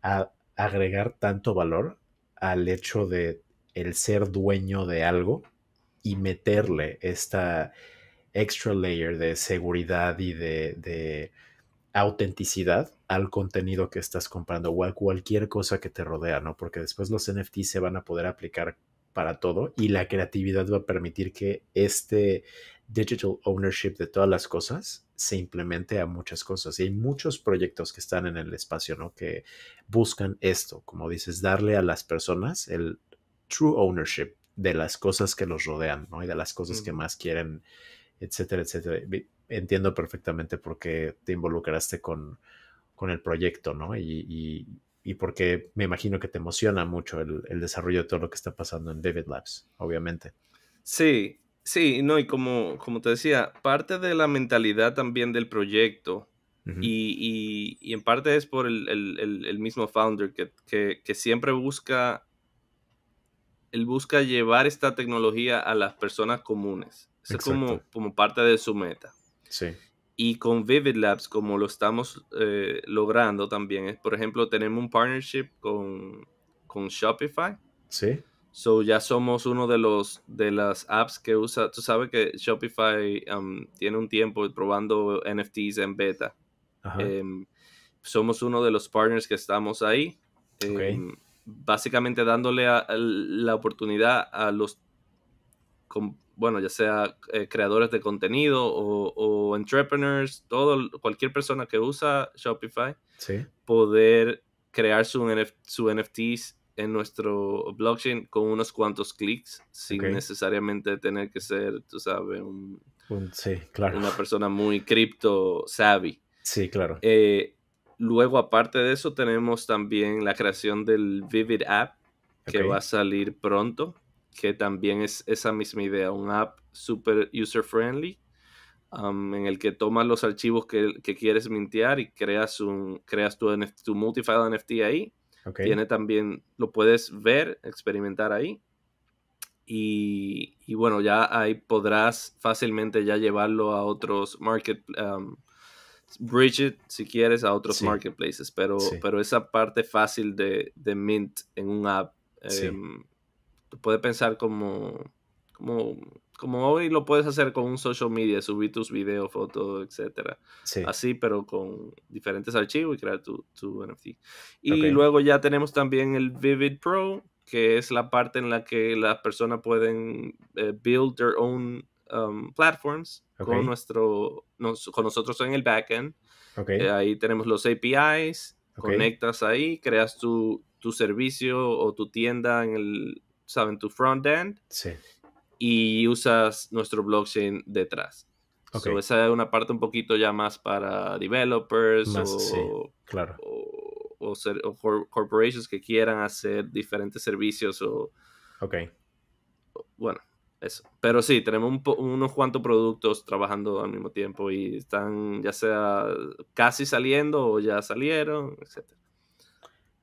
a agregar tanto valor al hecho de el ser dueño de algo y meterle esta extra layer de seguridad y de, de autenticidad al contenido que estás comprando o a cualquier cosa que te rodea, ¿no? Porque después los NFTs se van a poder aplicar para todo y la creatividad va a permitir que este digital ownership de todas las cosas se implemente a muchas cosas. Y hay muchos proyectos que están en el espacio, ¿no? Que buscan esto, como dices, darle a las personas el true ownership de las cosas que los rodean, ¿no? Y de las cosas que más quieren, etcétera, etcétera. Entiendo perfectamente por qué te involucraste con, con el proyecto, ¿no? y, y porque me imagino que te emociona mucho el, desarrollo de todo lo que está pasando en David Labs, obviamente. Sí, sí, no, y como, como te decía, parte de la mentalidad también del proyecto y, en parte es por el, mismo founder que, siempre busca, él busca llevar esta tecnología a las personas comunes. es como, como parte de su meta. Sí y con Vivid Labs, como lo estamos eh, logrando también, es por ejemplo, tenemos un partnership con, Shopify. Sí. So ya somos uno de los de las apps que usa. Tú sabes que Shopify um, tiene un tiempo probando NFTs en beta. Em, somos uno de los partners que estamos ahí. Em, básicamente dándole la oportunidad a los bueno, ya sea eh, creadores de contenido o, entrepreneurs, todo, cualquier persona que usa Shopify, poder crear su su NFTs en nuestro blockchain con unos cuantos clics, sin necesariamente tener que ser, tú sabes, una persona muy cripto savvy. Sí, claro. Eh, luego, aparte de eso, tenemos también la creación del Vivid App, que va a salir pronto que también es esa misma idea, un app super user friendly en el que tomas los archivos que, quieres mintear y creas, un, creas tu, tu NFT ahí. Tiene también, lo puedes ver, experimentar ahí. Y, bueno, ya ahí podrás fácilmente ya llevarlo a otros market, bridges si quieres, a otros marketplaces. Pero, pero esa parte fácil de, Mint en un app. Em, puede puedes pensar como, como, hoy lo puedes hacer con un social media, subir tus videos, fotos, etcétera. Así, pero con diferentes archivos y crear tu, NFT. Y luego ya tenemos también el Vivid Pro, que es la parte en la que las personas pueden eh, build their own um, platforms con, nuestro, con nosotros en el backend. Eh, ahí tenemos los APIs, conectas ahí, creas tu, servicio o tu tienda en el, saben, tu front-end. Sí. Y usas nuestro blockchain detrás. Okay. So, esa es una parte un poquito ya más para developers o, claro. o, corporations que quieran hacer diferentes servicios o... Ok. Bueno, eso. Pero sí, tenemos unos cuantos productos trabajando al mismo tiempo y están ya sea casi saliendo o ya salieron, etc.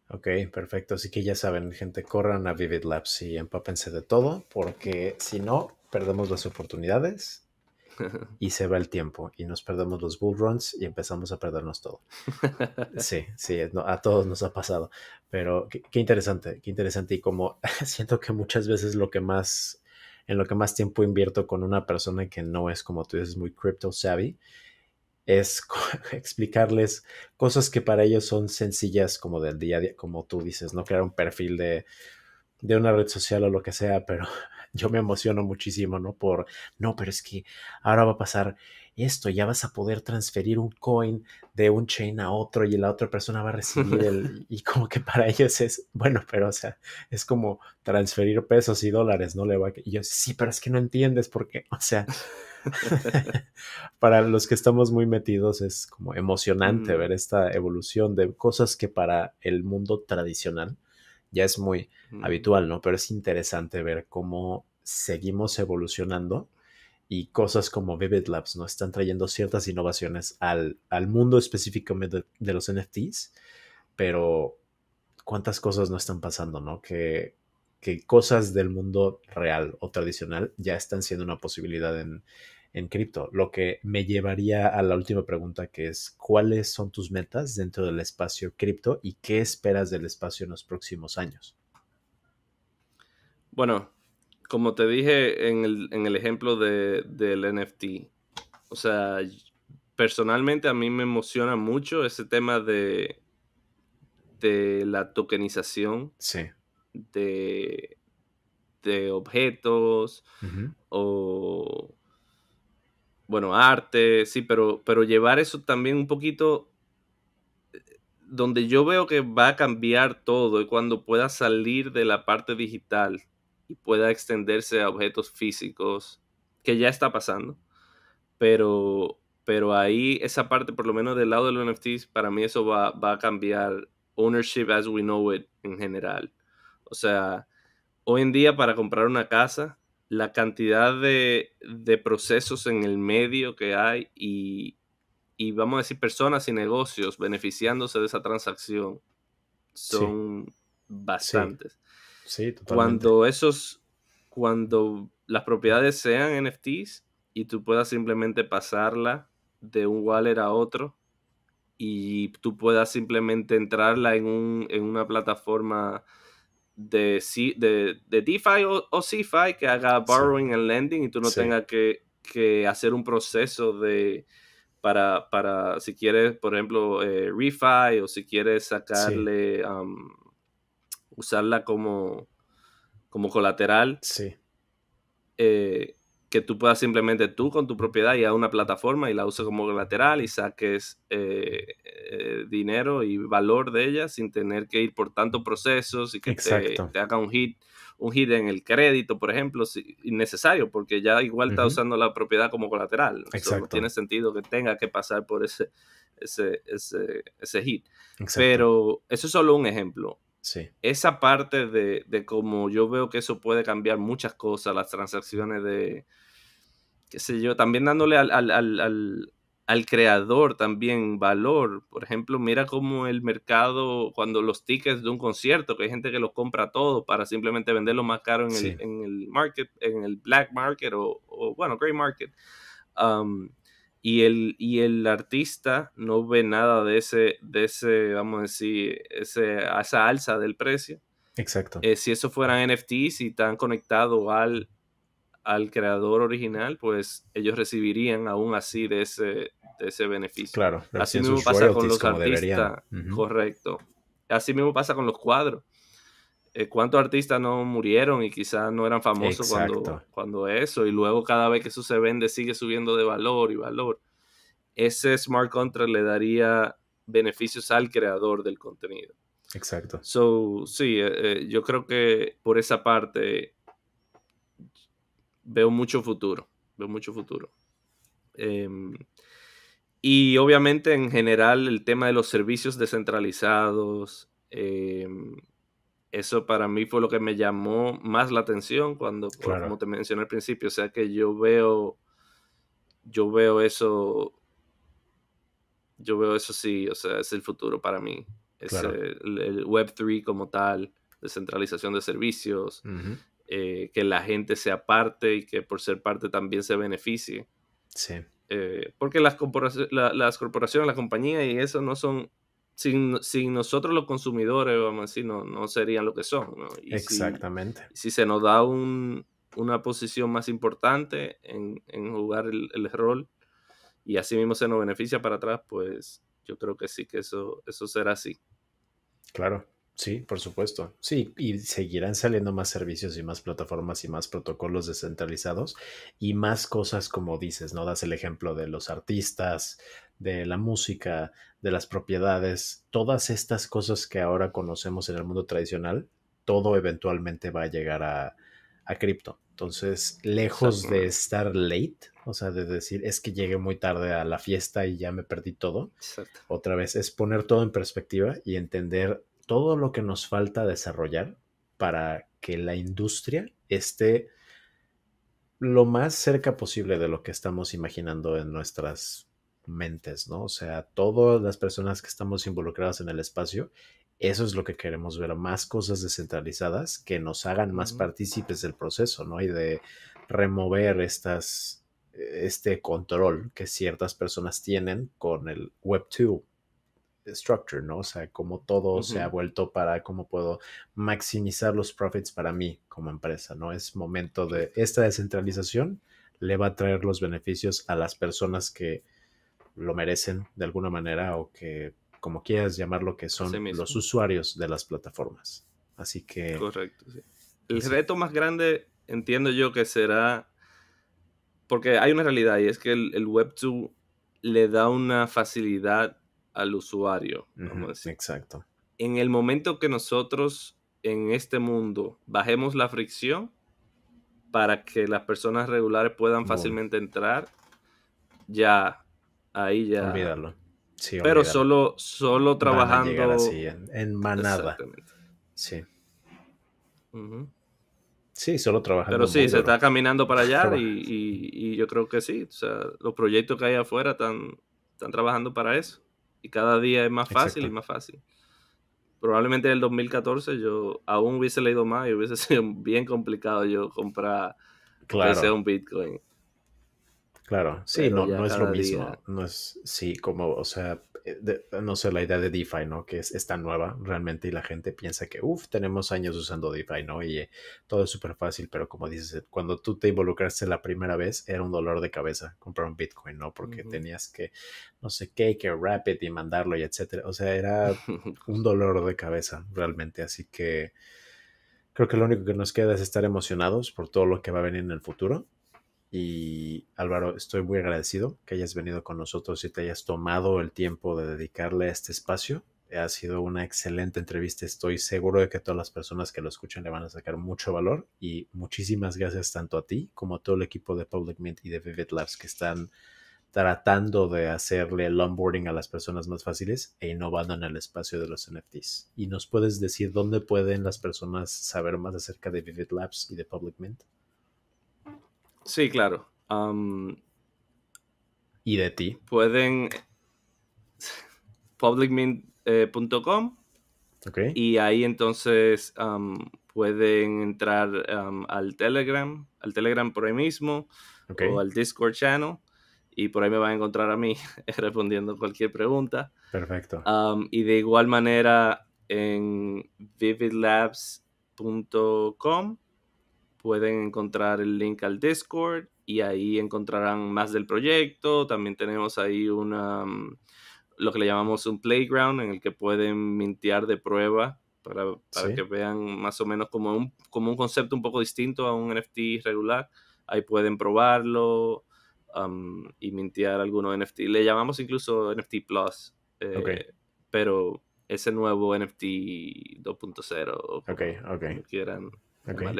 Ok, perfecto. Así que ya saben, gente, corran a Vivid Labs y empápense de todo, porque si no, perdemos las oportunidades y se va el tiempo y nos perdemos los bull runs y empezamos a perdernos todo. Sí, sí, a todos nos ha pasado, pero qué, interesante, qué interesante y como siento que muchas veces lo que más, en lo que más tiempo invierto con una persona que no es como tú dices muy crypto savvy es explicarles cosas que para ellos son sencillas como del día a día, como tú dices, no crear un perfil de, de una red social o lo que sea, pero yo me emociono muchísimo, ¿no? Por, no, pero es que ahora va a pasar esto, ya vas a poder transferir un coin de un chain a otro y la otra persona va a recibir el, y como que para ellos es, bueno, pero o sea, es como transferir pesos y dólares, ¿no? Le va, y yo, sí, pero es que no entiendes por qué, o sea, para los que estamos muy metidos es como emocionante mm. ver esta evolución de cosas que para el mundo tradicional ya es muy mm. habitual, ¿no? Pero es interesante ver cómo seguimos evolucionando y cosas como Vivid Labs, ¿no? Están trayendo ciertas innovaciones al, al mundo específicamente de, los NFTs, pero cuántas cosas no están pasando, ¿no? que, cosas del mundo real o tradicional ya están siendo una posibilidad en, en cripto, lo que me llevaría a la última pregunta que es, ¿cuáles son tus metas dentro del espacio cripto y qué esperas del espacio en los próximos años? Bueno, como te dije en el, ejemplo del NFT, o sea, personalmente a mí me emociona mucho ese tema de, de la tokenización de, objetos o bueno, arte, sí, pero, pero llevar eso también un poquito eh, donde yo veo que va a cambiar todo y cuando pueda salir de la parte digital y pueda extenderse a objetos físicos, que ya está pasando, pero, pero ahí esa parte, por lo menos del lado de los NFTs, para mí eso va, va a cambiar ownership as we know it en general. O sea, hoy en día para comprar una casa, la cantidad de, de, procesos en el medio que hay y, vamos a decir personas y negocios beneficiándose de esa transacción son bastantes. totalmente. Cuando esos, cuando las propiedades sean NFTs y tú puedas simplemente pasarla de un wallet a otro y tú puedas simplemente entrarla en, un, en una plataforma de, de, de, DeFi o, o, que haga borrowing and lending y tú no tengas que, hacer un proceso de para, para si quieres, por ejemplo, eh, refi o si quieres sacarle, um, usarla como, como colateral. Sí. Eh, que tú puedas simplemente tú con tu propiedad y a una plataforma y la uses como colateral y saques eh, eh, dinero y valor de ella sin tener que ir por tantos procesos y que te, haga un hit, un hit en el crédito, por ejemplo, si, innecesario, porque ya igual está usando la propiedad como colateral. no tiene sentido que tenga que pasar por ese, ese, hit. Pero eso es solo un ejemplo. Esa parte de, de cómo yo veo que eso puede cambiar muchas cosas, las transacciones de, qué sé yo, también dándole al, creador también valor. Por ejemplo, mira cómo el mercado, cuando los tickets de un concierto, que hay gente que los compra todo para simplemente venderlo más caro en, el, market, en el black market o, bueno, gray market y el, y el artista no ve nada de ese, de ese vamos a decir, ese, esa alza del precio. Exacto. Eh, si eso fueran NFTs y están conectados al, al creador original, pues ellos recibirían aún así de ese, ese beneficio. Claro, así mismo pasa con los artistas. Correcto. Así mismo pasa con los cuadros. Eh, cuántos artistas no murieron y quizás no eran famosos cuando, eso, y luego cada vez que eso se vende sigue subiendo de valor y valor. Ese smart contract le daría beneficios al creador del contenido. Exacto. So, sí, eh, eh, yo creo que por esa parte veo mucho futuro, veo mucho futuro. Em, y obviamente en general el tema de los servicios descentralizados, em, eso para mí fue lo que me llamó más la atención cuando, pues, como te mencioné al principio, o sea que yo veo, yo veo eso, yo veo eso sí, o sea, es el futuro para mí. Es el, Web3 como tal, descentralización de servicios, eh, que la gente sea parte y que por ser parte también se beneficie. Sí. Eh, porque las, corporaciones, las corporaciones, las compañías y eso no son sin, nosotros los consumidores, vamos a decir, no, no serían lo que son. Exactamente. Si, se nos da un, una posición más importante en, jugar el, rol y así mismo se nos beneficia para atrás, pues yo creo que sí que eso, eso será así. Claro, sí, por supuesto. Sí, y seguirán saliendo más servicios y más plataformas y más protocolos descentralizados y más cosas como dices, ¿no? Das el ejemplo de los artistas, de la música, de las propiedades, todas estas cosas que ahora conocemos en el mundo tradicional, todo eventualmente va a llegar a, a cripto. Entonces, lejos de estar late, o sea, de decir es que llegué muy tarde a la fiesta y ya me perdí todo, otra vez es poner todo en perspectiva y entender todo lo que nos falta desarrollar para que la industria esté lo más cerca posible de lo que estamos imaginando en nuestras mentes, ¿no? O sea, todas las personas que estamos involucradas en el espacio, eso es lo que queremos ver, más cosas descentralizadas que nos hagan más partícipes del proceso, ¿no? Y de remover estas, eh, este control que ciertas personas tienen con el Web 2 structure, ¿no? O sea, cómo todo se ha vuelto para cómo puedo maximizar los profits para mí como empresa, ¿no? Es momento de esta descentralización le va a traer los beneficios a las personas que lo merecen de alguna manera o que, como quieras llamarlo, que son los usuarios de las plataformas. Así que... Correcto, El reto más grande, entiendo yo, que será... Porque hay una realidad y es que el, Web2 le da una facilidad al usuario. Exacto. En el momento que nosotros en este mundo bajemos la fricción para que las personas regulares puedan fácilmente entrar, ya ahí ya. Olvídalo. Sí, Pero solo, solo trabajando. en, manada. Sí. Sí, solo trabajando. Pero sí, se está caminando para allá y, yo creo que sí. O sea, los proyectos que hay afuera están, están trabajando para eso. Y cada día es más fácil y más fácil. Probablemente en el 2014 yo aún hubiese leído más y hubiese sido bien complicado yo comprar claro. un Bitcoin. Claro, sí, eh, no, no, es lo mismo. No es, sí, como, o sea, eh, no sé, la idea de DeFi, ¿no? Que es, tan nueva realmente y la gente piensa que, uff, tenemos años usando DeFi, ¿no? Y eh, todo es súper fácil, pero como dices, cuando tú te involucraste la primera vez, era un dolor de cabeza comprar un Bitcoin, ¿no? Porque tenías que, no sé qué, que it y mandarlo y etcétera. O sea, era un dolor de cabeza realmente, así que creo que lo único que nos queda es estar emocionados por todo lo que va a venir en el futuro y Álvaro, estoy muy agradecido que hayas venido con nosotros y te hayas tomado el tiempo de dedicarle a este espacio. Ha sido una excelente entrevista. Estoy seguro de que todas las personas que lo escuchan le van a sacar mucho valor. Y muchísimas gracias tanto a ti como a todo el equipo de Public Mint y de Vivid Labs que están tratando de hacerle el onboarding a las personas más fáciles e innovando en el espacio de los NFTs. ¿Y nos puedes decir dónde pueden las personas saber más acerca de Vivid Labs y de Public Mint? Sí, claro. y de ti. Pueden publicmint.com eh, y ahí entonces pueden entrar al Telegram, al Telegram por ahí mismo o al Discord channel y por ahí me van a encontrar a mí respondiendo cualquier pregunta. Perfecto. y de igual manera en vividlabs.com pueden encontrar el link al Discord y ahí encontrarán más del proyecto. También tenemos ahí una, mm, lo que le llamamos un playground en el que pueden mintear de prueba para, que vean más o menos como un, como un concepto un poco distinto a un NFT regular. Ahí pueden probarlo y mintear alguno NFT. Le llamamos incluso NFT Plus, eh, pero ese nuevo NFT 2.0. Ok, ok. Quieran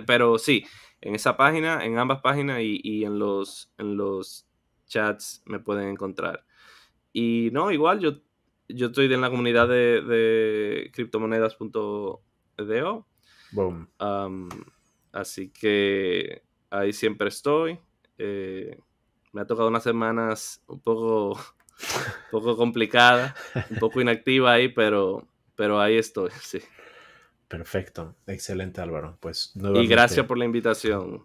pero sí, en esa página, en ambas páginas y, en, los, en los chats me pueden encontrar. Y no, igual yo, yo estoy en la comunidad de, de criptomonedas.deo. Boom. así que ahí siempre estoy. Eh, me ha tocado unas semanas un poco, un poco complicada, un poco inactiva ahí, pero, pero ahí estoy, sí. Perfecto, excelente Álvaro. Pues Y gracias por la invitación.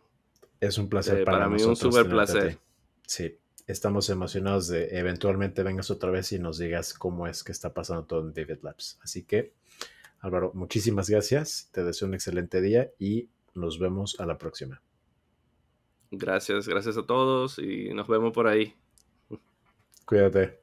Es un placer eh, para, para, mí, un súper placer. Sí, estamos emocionados de eventualmente vengas otra vez y nos digas cómo es que está pasando todo en David Labs. Así que, Álvaro, muchísimas gracias, te deseo un excelente día y nos vemos a la próxima. Gracias, gracias a todos y nos vemos por ahí. Cuídate.